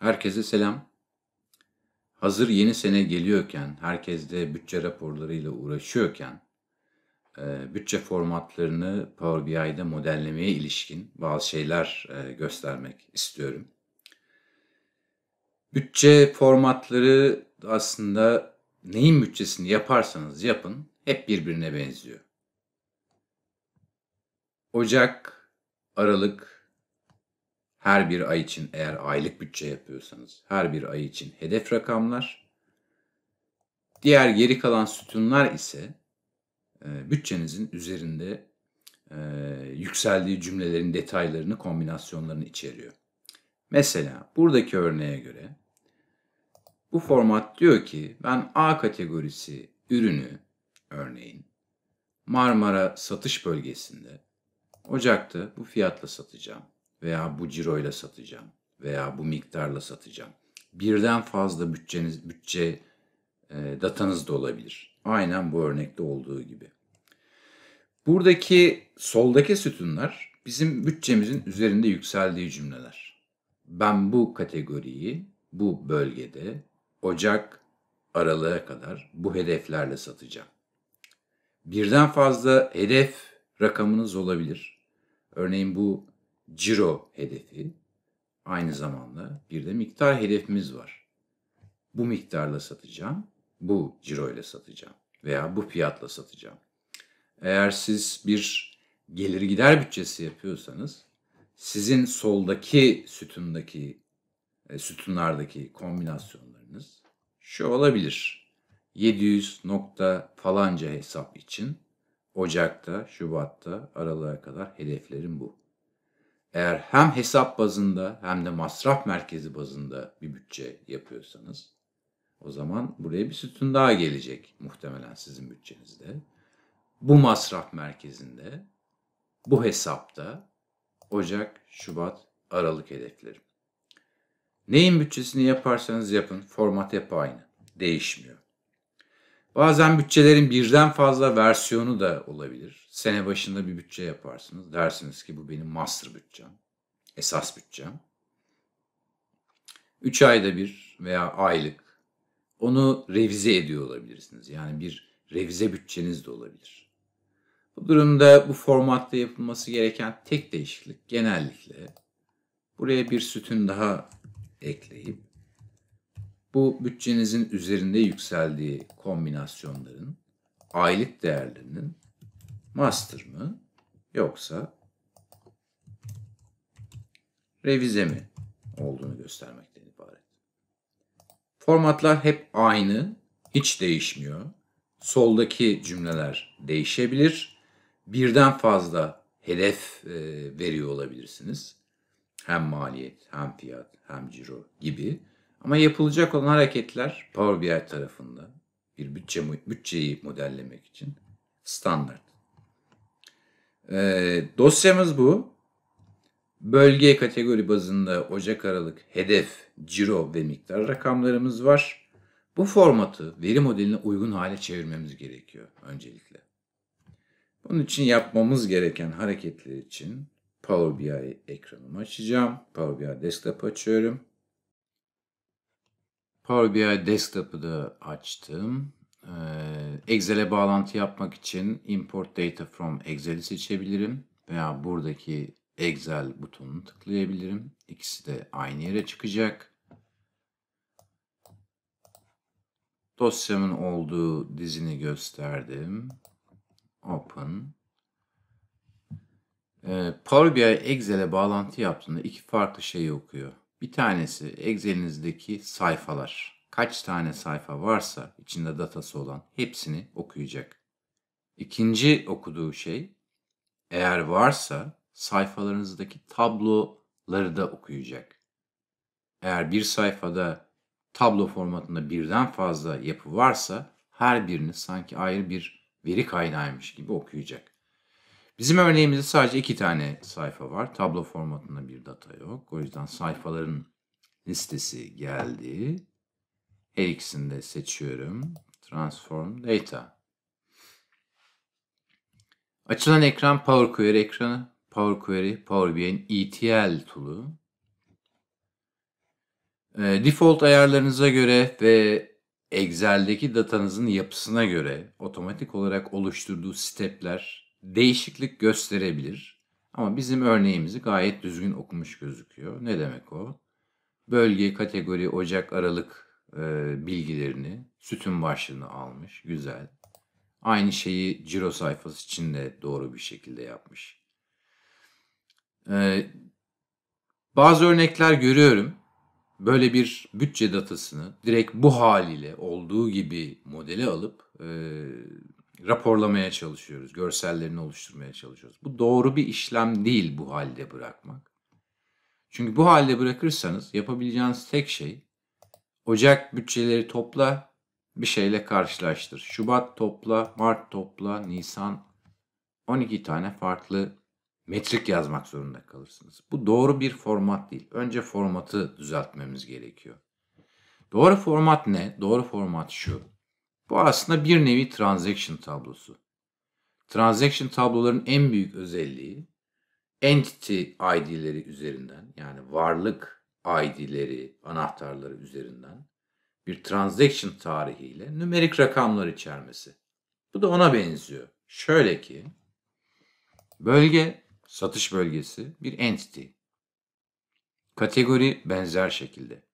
Herkese selam. Hazır yeni sene geliyorken, herkes de bütçe raporlarıyla uğraşıyorken, e, bütçe formatlarını Power BI'de modellemeye ilişkin bazı şeyler e, göstermek istiyorum. Bütçe formatları aslında neyin bütçesini yaparsanız yapın hep birbirine benziyor. Ocak, Aralık, her bir ay için eğer aylık bütçe yapıyorsanız her bir ay için hedef rakamlar. Diğer geri kalan sütunlar ise e, bütçenizin üzerinde e, yükseldiği cümlelerin detaylarını, kombinasyonlarını içeriyor. Mesela buradaki örneğe göre bu format diyor ki ben A kategorisi ürünü örneğin Marmara satış bölgesinde Ocak'ta bu fiyatla satacağım veya bu ciroyla satacağım veya bu miktarla satacağım. Birden fazla bütçeniz bütçe e, datanız da olabilir. Aynen bu örnekte olduğu gibi. Buradaki soldaki sütunlar bizim bütçemizin üzerinde yükseldiği cümleler. Ben bu kategoriyi bu bölgede Ocak aralığa kadar bu hedeflerle satacağım. Birden fazla hedef rakamınız olabilir. Örneğin bu ciro hedefi, aynı zamanda bir de miktar hedefimiz var. Bu miktarla satacağım, bu ciro ile satacağım veya bu fiyatla satacağım. Eğer siz bir gelir gider bütçesi yapıyorsanız sizin soldaki sütundaki e, sütunlardaki kombinasyonlarınız şu olabilir. 700 nokta falanca hesap için Ocak'ta, Şubat'ta, Aralık'a kadar hedeflerim bu eğer hem hesap bazında hem de masraf merkezi bazında bir bütçe yapıyorsanız o zaman buraya bir sütun daha gelecek muhtemelen sizin bütçenizde. Bu masraf merkezinde, bu hesapta Ocak, Şubat, Aralık hedefleri. Neyin bütçesini yaparsanız yapın format hep aynı. Değişmiyor. Bazen bütçelerin birden fazla versiyonu da olabilir. Sene başında bir bütçe yaparsınız. Dersiniz ki bu benim master bütçem. Esas bütçem. Üç ayda bir veya aylık onu revize ediyor olabilirsiniz. Yani bir revize bütçeniz de olabilir. Bu durumda bu formatta yapılması gereken tek değişiklik genellikle buraya bir sütun daha ekleyip bu bütçenizin üzerinde yükseldiği kombinasyonların aylık değerlerinin master mı yoksa revize mi olduğunu göstermekten ibaret. Formatlar hep aynı, hiç değişmiyor. Soldaki cümleler değişebilir. Birden fazla hedef e, veriyor olabilirsiniz. Hem maliyet, hem fiyat, hem ciro gibi. Ama yapılacak olan hareketler Power BI tarafında bir bütçe bütçeyi modellemek için standart. Ee, dosyamız bu. Bölge kategori bazında Ocak Aralık hedef, ciro ve miktar rakamlarımız var. Bu formatı veri modeline uygun hale çevirmemiz gerekiyor öncelikle. Bunun için yapmamız gereken hareketler için Power BI ekranımı açacağım. Power BI desktop açıyorum. Power BI Desktop'ı da açtım. Ee, Excel'e bağlantı yapmak için Import Data from Excel'i seçebilirim. Veya buradaki Excel butonunu tıklayabilirim. İkisi de aynı yere çıkacak. Dosyamın olduğu dizini gösterdim. Open. Ee, Power BI Excel'e bağlantı yaptığında iki farklı şey okuyor. Bir tanesi Excel'inizdeki sayfalar. Kaç tane sayfa varsa içinde datası olan hepsini okuyacak. İkinci okuduğu şey eğer varsa sayfalarınızdaki tabloları da okuyacak. Eğer bir sayfada tablo formatında birden fazla yapı varsa her birini sanki ayrı bir veri kaynağıymış gibi okuyacak. Bizim örneğimizde sadece iki tane sayfa var. Tablo formatında bir data yok. O yüzden sayfaların listesi geldi. Her ikisini de seçiyorum. Transform Data. Açılan ekran Power Query ekranı. Power Query, Power BI'nin ETL tool'u. Ee, default ayarlarınıza göre ve Excel'deki datanızın yapısına göre otomatik olarak oluşturduğu stepler değişiklik gösterebilir. Ama bizim örneğimizi gayet düzgün okumuş gözüküyor. Ne demek o? Bölge, kategori, ocak, aralık e, bilgilerini, sütun başlığını almış. Güzel. Aynı şeyi ciro sayfası için de doğru bir şekilde yapmış. E, bazı örnekler görüyorum. Böyle bir bütçe datasını direkt bu haliyle olduğu gibi modele alıp e, raporlamaya çalışıyoruz, görsellerini oluşturmaya çalışıyoruz. Bu doğru bir işlem değil bu halde bırakmak. Çünkü bu halde bırakırsanız yapabileceğiniz tek şey Ocak bütçeleri topla, bir şeyle karşılaştır. Şubat topla, Mart topla, Nisan 12 tane farklı metrik yazmak zorunda kalırsınız. Bu doğru bir format değil. Önce formatı düzeltmemiz gerekiyor. Doğru format ne? Doğru format şu. Bu aslında bir nevi transaction tablosu. Transaction tabloların en büyük özelliği entity ID'leri üzerinden yani varlık ID'leri, anahtarları üzerinden bir transaction tarihiyle nümerik rakamlar içermesi. Bu da ona benziyor. Şöyle ki bölge satış bölgesi bir entity. Kategori benzer şekilde.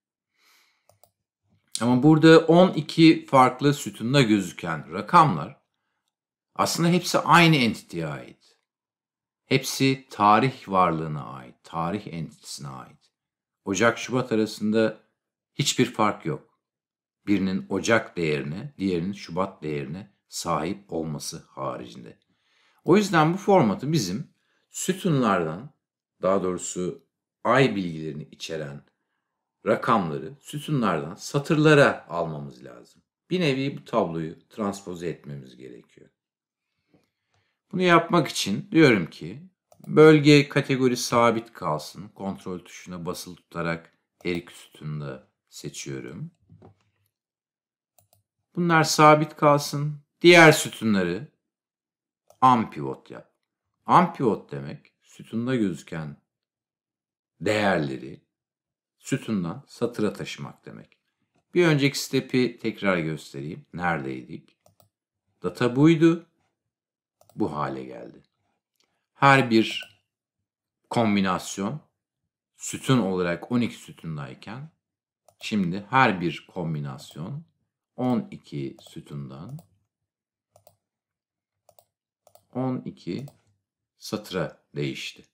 Ama burada 12 farklı sütunda gözüken rakamlar aslında hepsi aynı entiteye ait. Hepsi tarih varlığına ait, tarih entitesine ait. Ocak-Şubat arasında hiçbir fark yok. Birinin Ocak değerine, diğerinin Şubat değerine sahip olması haricinde. O yüzden bu formatı bizim sütunlardan, daha doğrusu ay bilgilerini içeren rakamları sütunlardan satırlara almamız lazım. Bir nevi bu tabloyu transpoze etmemiz gerekiyor. Bunu yapmak için diyorum ki bölge kategori sabit kalsın. Kontrol tuşuna basılı tutarak her iki sütunu seçiyorum. Bunlar sabit kalsın. Diğer sütunları ampivot yap. Ampivot demek sütunda gözüken değerleri sütundan satıra taşımak demek. Bir önceki step'i tekrar göstereyim. Neredeydik? Data buydu. Bu hale geldi. Her bir kombinasyon sütun olarak 12 sütundayken şimdi her bir kombinasyon 12 sütundan 12 satıra değişti.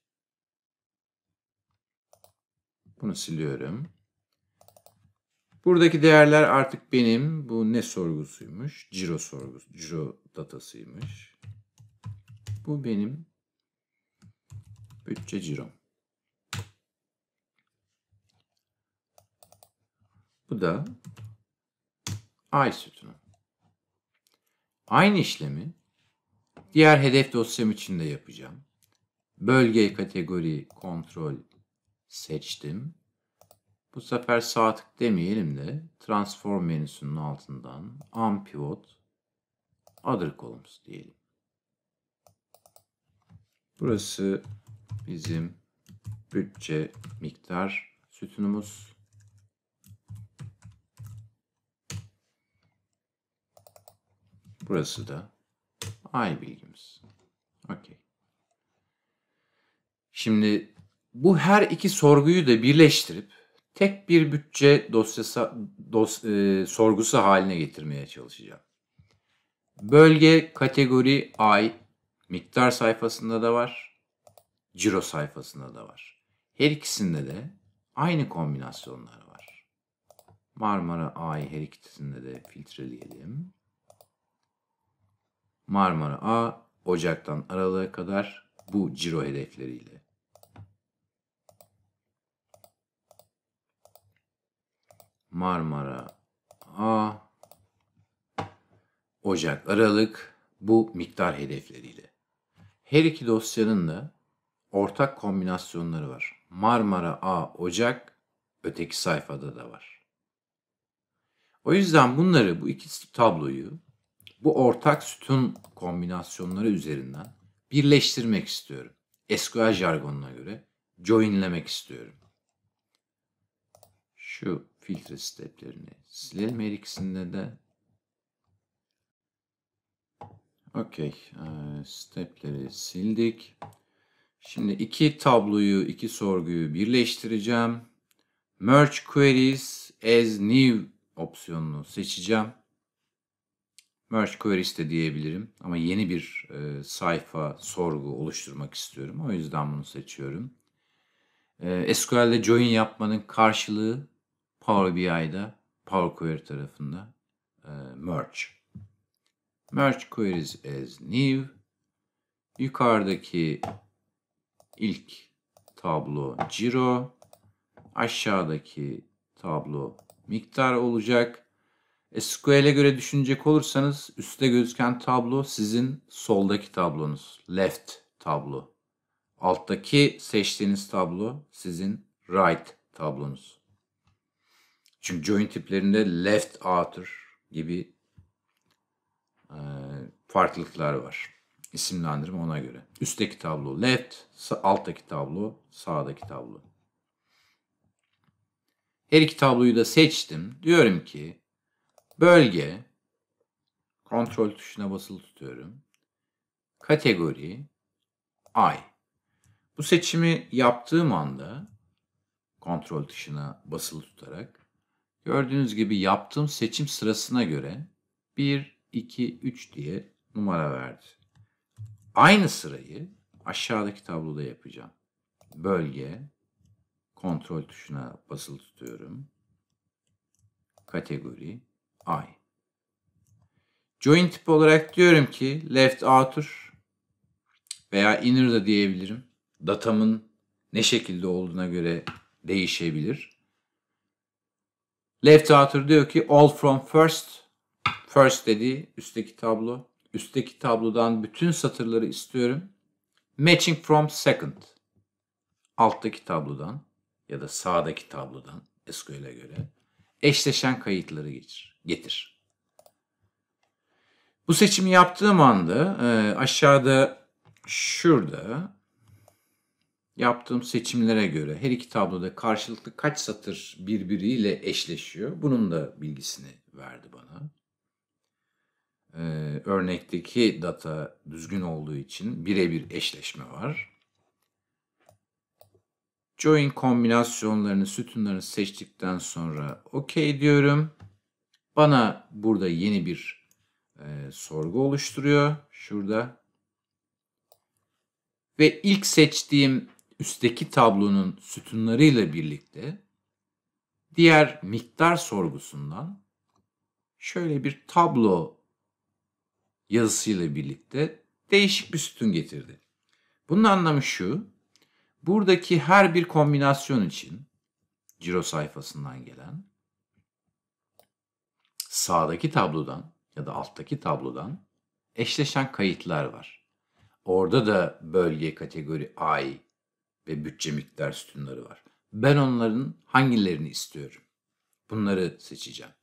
Bunu siliyorum. Buradaki değerler artık benim. Bu ne sorgusuymuş? Ciro sorgusu. Ciro datasıymış. Bu benim bütçe cirom. Bu da ay sütunu. Aynı işlemi diğer hedef dosyam için de yapacağım. Bölge, kategori, kontrol, seçtim. Bu sefer sağ tık demeyelim de transform menüsünün altından unpivot other columns diyelim. Burası bizim bütçe miktar sütunumuz. Burası da ay bilgimiz. Okey. Şimdi bu her iki sorguyu da birleştirip tek bir bütçe dosyası dos, e, sorgusu haline getirmeye çalışacağım. Bölge, kategori, ay, miktar sayfasında da var, ciro sayfasında da var. Her ikisinde de aynı kombinasyonlar var. Marmara A'yı her ikisinde de filtreleyelim. Marmara A Ocak'tan Aralık'a kadar bu ciro hedefleriyle Marmara A Ocak Aralık bu miktar hedefleriyle. Her iki dosyanın da ortak kombinasyonları var. Marmara A Ocak öteki sayfada da var. O yüzden bunları bu iki tabloyu bu ortak sütun kombinasyonları üzerinden birleştirmek istiyorum. SQL jargonuna göre joinlemek istiyorum. Şu filtre steplerini silelim her ikisinde de. Okey. Stepleri sildik. Şimdi iki tabloyu, iki sorguyu birleştireceğim. Merge Queries as New opsiyonunu seçeceğim. Merge Queries de diyebilirim ama yeni bir e, sayfa sorgu oluşturmak istiyorum. O yüzden bunu seçiyorum. E, SQL'de join yapmanın karşılığı Power BI'da Power Query tarafında e, merge. Merge queries as new. Yukarıdaki ilk tablo ciro. Aşağıdaki tablo miktar olacak. SQL'e göre düşünecek olursanız üstte gözüken tablo sizin soldaki tablonuz. Left tablo. Alttaki seçtiğiniz tablo sizin right tablonuz. Çünkü joint tiplerinde left outer gibi e, farklılıklar var. İsimlendirme ona göre. Üstteki tablo left, alttaki tablo sağdaki tablo. Her iki tabloyu da seçtim. Diyorum ki bölge kontrol tuşuna basılı tutuyorum. Kategori ay. Bu seçimi yaptığım anda kontrol tuşuna basılı tutarak Gördüğünüz gibi yaptığım seçim sırasına göre 1, 2, 3 diye numara verdi. Aynı sırayı aşağıdaki tabloda yapacağım. Bölge, kontrol tuşuna basılı tutuyorum. Kategori, ay. Join tip olarak diyorum ki left outer veya inner da diyebilirim. Datamın ne şekilde olduğuna göre değişebilir. Left outer diyor ki all from first. First dediği üstteki tablo. Üstteki tablodan bütün satırları istiyorum. Matching from second. Alttaki tablodan ya da sağdaki tablodan SQL'e göre eşleşen kayıtları getir. getir. Bu seçimi yaptığım anda e, aşağıda şurada yaptığım seçimlere göre her iki tabloda karşılıklı kaç satır birbiriyle eşleşiyor bunun da bilgisini verdi bana. Ee, örnekteki data düzgün olduğu için birebir eşleşme var. Join kombinasyonlarını, sütunlarını seçtikten sonra OK diyorum. Bana burada yeni bir e, sorgu oluşturuyor. Şurada. Ve ilk seçtiğim üstteki tablonun sütunlarıyla birlikte diğer miktar sorgusundan şöyle bir tablo yazısıyla birlikte değişik bir sütun getirdi. Bunun anlamı şu, buradaki her bir kombinasyon için ciro sayfasından gelen sağdaki tablodan ya da alttaki tablodan eşleşen kayıtlar var. Orada da bölge kategori ay ve bütçe miktar sütunları var. Ben onların hangilerini istiyorum? Bunları seçeceğim.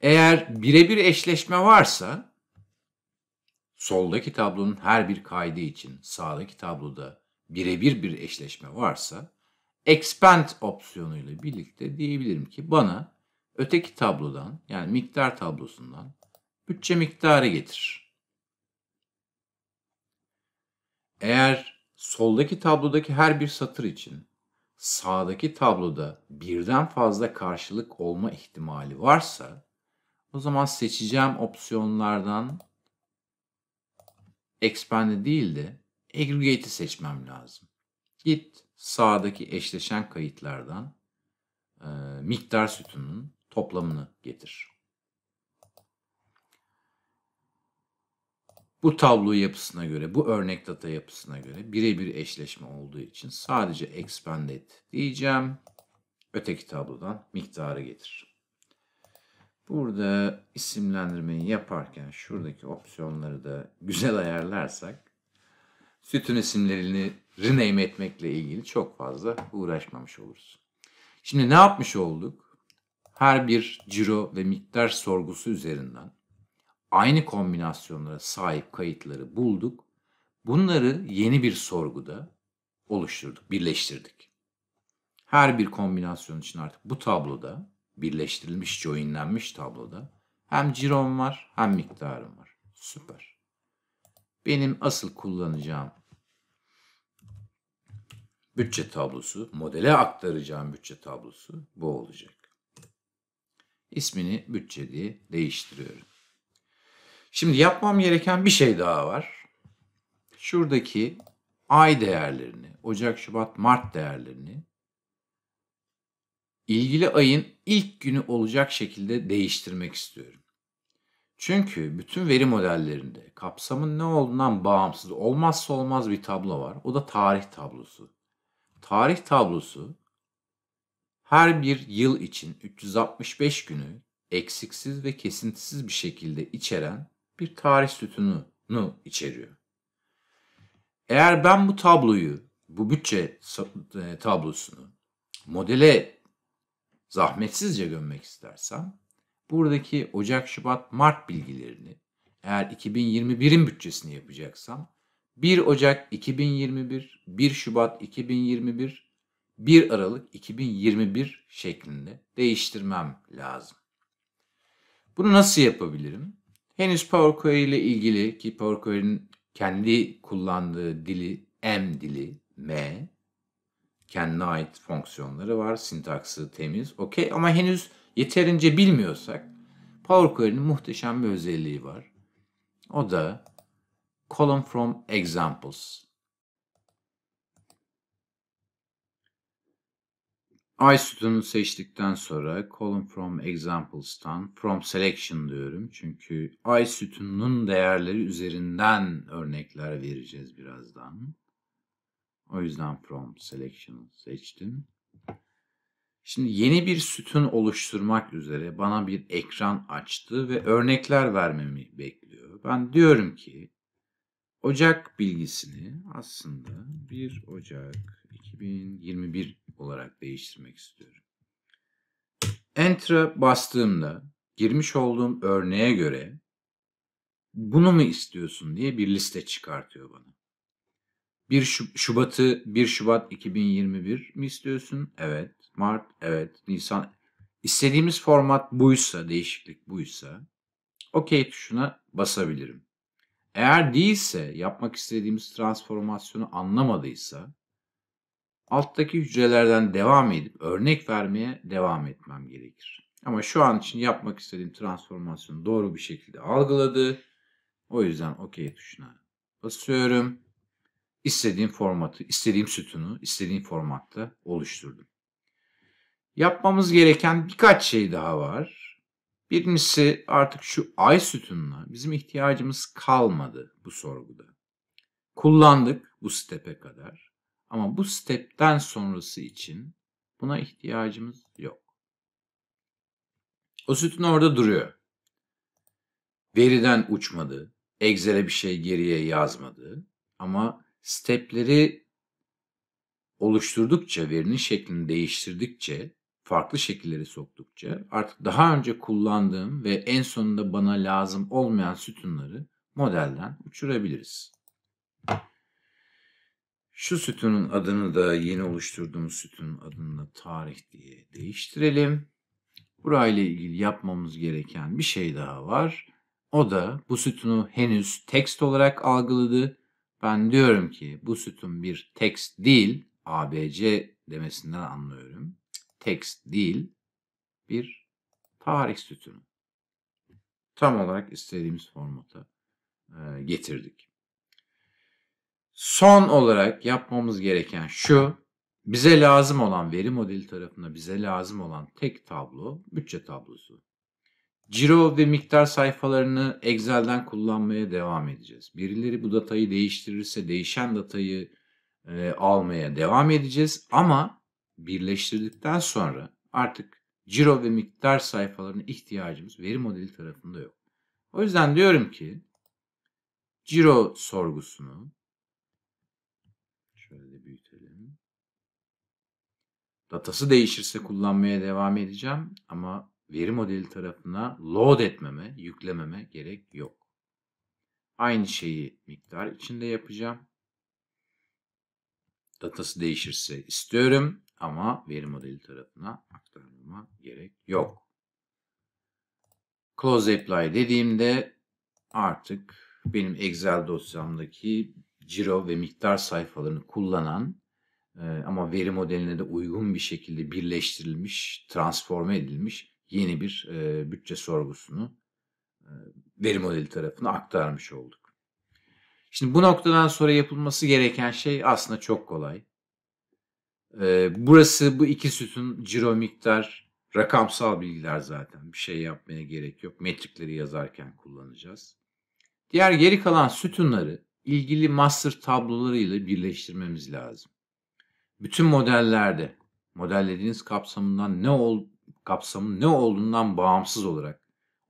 Eğer birebir eşleşme varsa soldaki tablonun her bir kaydı için sağdaki tabloda birebir bir eşleşme varsa expand opsiyonuyla birlikte diyebilirim ki bana öteki tablodan yani miktar tablosundan bütçe miktarı getir. Eğer soldaki tablodaki her bir satır için sağdaki tabloda birden fazla karşılık olma ihtimali varsa o zaman seçeceğim opsiyonlardan expand'i değil de aggregate'i seçmem lazım. Git sağdaki eşleşen kayıtlardan e, miktar sütunun toplamını getir. Bu tablo yapısına göre, bu örnek data yapısına göre birebir eşleşme olduğu için sadece expand diyeceğim. Öteki tablodan miktarı getir. Burada isimlendirmeyi yaparken şuradaki opsiyonları da güzel ayarlarsak sütun isimlerini rename etmekle ilgili çok fazla uğraşmamış oluruz. Şimdi ne yapmış olduk? Her bir ciro ve miktar sorgusu üzerinden aynı kombinasyonlara sahip kayıtları bulduk. Bunları yeni bir sorguda oluşturduk, birleştirdik. Her bir kombinasyon için artık bu tabloda, birleştirilmiş, joinlenmiş tabloda hem cirom var hem miktarım var. Süper. Benim asıl kullanacağım bütçe tablosu, modele aktaracağım bütçe tablosu bu olacak. İsmini bütçe diye değiştiriyorum. Şimdi yapmam gereken bir şey daha var. Şuradaki ay değerlerini, Ocak, Şubat, Mart değerlerini ilgili ayın ilk günü olacak şekilde değiştirmek istiyorum. Çünkü bütün veri modellerinde kapsamın ne olduğundan bağımsız olmazsa olmaz bir tablo var. O da tarih tablosu. Tarih tablosu her bir yıl için 365 günü eksiksiz ve kesintisiz bir şekilde içeren bir tarih sütununu içeriyor. Eğer ben bu tabloyu, bu bütçe e, tablosunu modele zahmetsizce gömmek istersem, buradaki Ocak, Şubat, Mart bilgilerini eğer 2021'in bütçesini yapacaksam 1 Ocak 2021, 1 Şubat 2021, 1 Aralık 2021 şeklinde değiştirmem lazım. Bunu nasıl yapabilirim? Henüz Power Query ile ilgili ki Power Query'nin kendi kullandığı dili M dili M kendine ait fonksiyonları var. Sintaksı temiz. Okey ama henüz yeterince bilmiyorsak Power Query'nin muhteşem bir özelliği var. O da column from examples iStudent'ı seçtikten sonra column from examples'tan from selection diyorum. Çünkü iStudent'ın değerleri üzerinden örnekler vereceğiz birazdan. O yüzden from Selection'ı seçtim. Şimdi yeni bir sütun oluşturmak üzere bana bir ekran açtı ve örnekler vermemi bekliyor. Ben diyorum ki Ocak bilgisini aslında bir Ocak 2021 olarak değiştirmek istiyorum. Enter'a bastığımda girmiş olduğum örneğe göre bunu mu istiyorsun diye bir liste çıkartıyor bana. 1 Şubat'ı 1 Şubat 2021 mi istiyorsun? Evet. Mart, evet. Nisan. İstediğimiz format buysa, değişiklik buysa OK tuşuna basabilirim. Eğer değilse, yapmak istediğimiz transformasyonu anlamadıysa alttaki hücrelerden devam edip örnek vermeye devam etmem gerekir. Ama şu an için yapmak istediğim transformasyonu doğru bir şekilde algıladı. O yüzden OK tuşuna basıyorum. İstediğim formatı, istediğim sütunu, istediğim formatta oluşturdum. Yapmamız gereken birkaç şey daha var. Birincisi artık şu ay sütununa bizim ihtiyacımız kalmadı bu sorguda. Kullandık bu stepe kadar. Ama bu stepten sonrası için buna ihtiyacımız yok. O sütun orada duruyor. Veriden uçmadı. Excel'e bir şey geriye yazmadı. Ama stepleri oluşturdukça, verinin şeklini değiştirdikçe, farklı şekilleri soktukça artık daha önce kullandığım ve en sonunda bana lazım olmayan sütunları modelden uçurabiliriz. Şu sütunun adını da yeni oluşturduğumuz sütunun adını tarih diye değiştirelim. Burayla ilgili yapmamız gereken bir şey daha var. O da bu sütunu henüz tekst olarak algıladı. Ben diyorum ki bu sütun bir tekst değil, ABC demesinden anlıyorum. Text değil, bir tarih sütunu. Tam olarak istediğimiz formata getirdik. Son olarak yapmamız gereken şu, bize lazım olan veri modeli tarafında bize lazım olan tek tablo bütçe tablosu. Ciro ve miktar sayfalarını Excel'den kullanmaya devam edeceğiz. Birileri bu datayı değiştirirse değişen datayı e, almaya devam edeceğiz ama birleştirdikten sonra artık ciro ve miktar sayfalarına ihtiyacımız veri modeli tarafında yok. O yüzden diyorum ki ciro sorgusunu Datası değişirse kullanmaya devam edeceğim ama veri modeli tarafına load etmeme, yüklememe gerek yok. Aynı şeyi miktar içinde yapacağım. Datası değişirse istiyorum ama veri modeli tarafına aktarmama gerek yok. Close Apply dediğimde artık benim Excel dosyamdaki ciro ve miktar sayfalarını kullanan ama veri modeline de uygun bir şekilde birleştirilmiş, transforme edilmiş yeni bir bütçe sorgusunu veri modeli tarafına aktarmış olduk. Şimdi bu noktadan sonra yapılması gereken şey aslında çok kolay. Burası bu iki sütun ciro miktar rakamsal bilgiler zaten. Bir şey yapmaya gerek yok. Metrikleri yazarken kullanacağız. Diğer geri kalan sütunları ilgili master tablolarıyla birleştirmemiz lazım bütün modellerde modellediğiniz kapsamından ne ol kapsamın ne olduğundan bağımsız olarak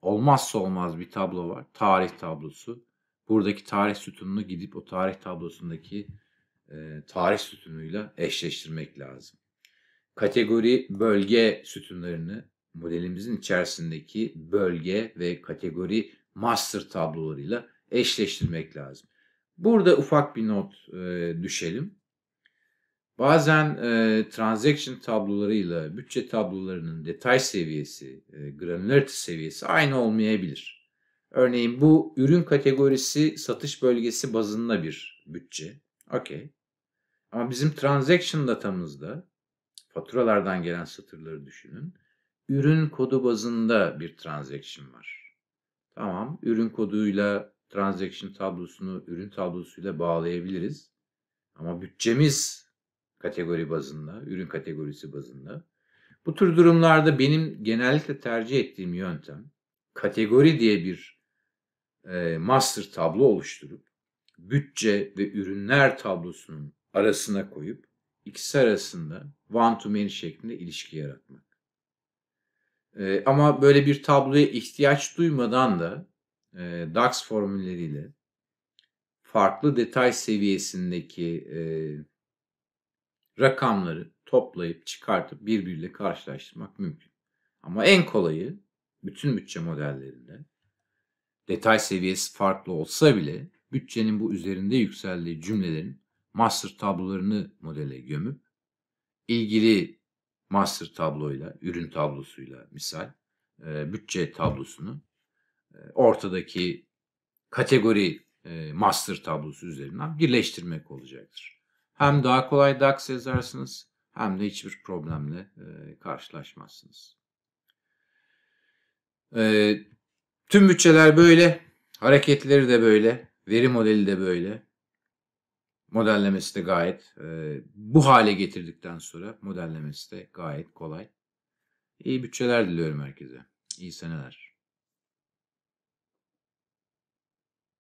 olmazsa olmaz bir tablo var. Tarih tablosu. Buradaki tarih sütununu gidip o tarih tablosundaki e, tarih sütunuyla eşleştirmek lazım. Kategori bölge sütunlarını modelimizin içerisindeki bölge ve kategori master tablolarıyla eşleştirmek lazım. Burada ufak bir not e, düşelim. Bazen e, transaction tablolarıyla bütçe tablolarının detay seviyesi, e, granularity seviyesi aynı olmayabilir. Örneğin bu ürün kategorisi satış bölgesi bazında bir bütçe. Okey. Ama bizim transaction datamızda faturalardan gelen satırları düşünün. Ürün kodu bazında bir transaction var. Tamam, ürün koduyla transaction tablosunu ürün tablosuyla bağlayabiliriz. Ama bütçemiz kategori bazında, ürün kategorisi bazında. Bu tür durumlarda benim genellikle tercih ettiğim yöntem kategori diye bir e, master tablo oluşturup bütçe ve ürünler tablosunun arasına koyup ikisi arasında one to many şeklinde ilişki yaratmak. E, ama böyle bir tabloya ihtiyaç duymadan da e, DAX formülleriyle farklı detay seviyesindeki e, rakamları toplayıp çıkartıp birbiriyle karşılaştırmak mümkün. Ama en kolayı bütün bütçe modellerinde detay seviyesi farklı olsa bile bütçenin bu üzerinde yükseldiği cümlelerin master tablolarını modele gömüp ilgili master tabloyla, ürün tablosuyla misal e, bütçe tablosunu e, ortadaki kategori e, master tablosu üzerinden birleştirmek olacaktır. Hem daha kolay DAX yazarsınız hem de hiçbir problemle e, karşılaşmazsınız. E, tüm bütçeler böyle, hareketleri de böyle, veri modeli de böyle. Modellemesi de gayet e, bu hale getirdikten sonra modellemesi de gayet kolay. İyi bütçeler diliyorum herkese. İyi seneler.